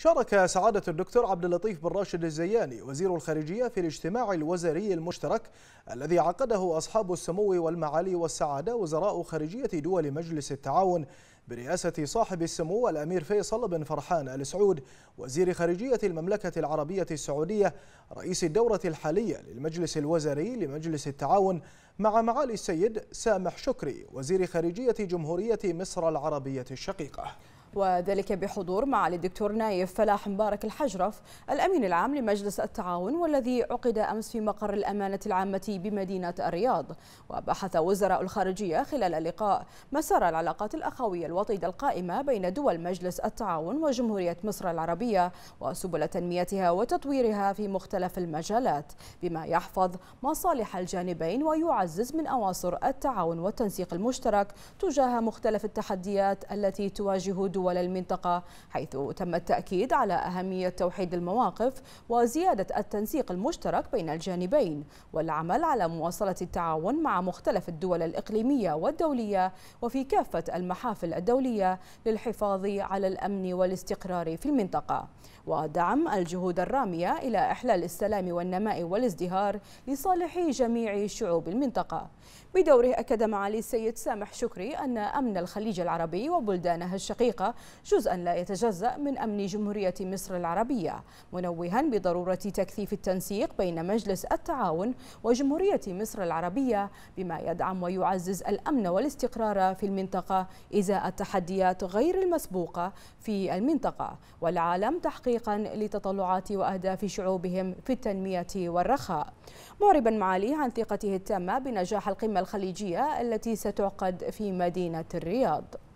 شارك سعادة الدكتور عبد اللطيف بن راشد الزياني وزير الخارجية في الاجتماع الوزاري المشترك الذي عقده أصحاب السمو والمعالي والسعادة وزراء خارجية دول مجلس التعاون برئاسة صاحب السمو الأمير فيصل بن فرحان آل سعود وزير خارجية المملكة العربية السعودية رئيس الدورة الحالية للمجلس الوزاري لمجلس التعاون مع معالي السيد سامح شكري وزير خارجية جمهورية مصر العربية الشقيقة وذلك بحضور معالي الدكتور نايف فلاح مبارك الحجرف الأمين العام لمجلس التعاون والذي عقد أمس في مقر الأمانة العامة بمدينة الرياض وبحث وزراء الخارجية خلال اللقاء مسار العلاقات الأخوية الوطيدة القائمة بين دول مجلس التعاون وجمهورية مصر العربية وسبل تنميتها وتطويرها في مختلف المجالات بما يحفظ مصالح الجانبين ويعزز من أواصر التعاون والتنسيق المشترك تجاه مختلف التحديات التي تواجه دول دول المنطقة حيث تم التأكيد على أهمية توحيد المواقف وزيادة التنسيق المشترك بين الجانبين والعمل على مواصلة التعاون مع مختلف الدول الإقليمية والدولية وفي كافة المحافل الدولية للحفاظ على الأمن والاستقرار في المنطقة ودعم الجهود الرامية إلى إحلال السلام والنماء والازدهار لصالح جميع شعوب المنطقة بدوره أكد معالي السيد سامح شكري أن أمن الخليج العربي وبلدانه الشقيقة جزءا لا يتجزأ من أمن جمهورية مصر العربية منوها بضرورة تكثيف التنسيق بين مجلس التعاون وجمهورية مصر العربية بما يدعم ويعزز الأمن والاستقرار في المنطقة إزاء التحديات غير المسبوقة في المنطقة والعالم تحقيقا لتطلعات وأهداف شعوبهم في التنمية والرخاء معربا معاليه عن ثقته التامة بنجاح القمة الخليجية التي ستعقد في مدينة الرياض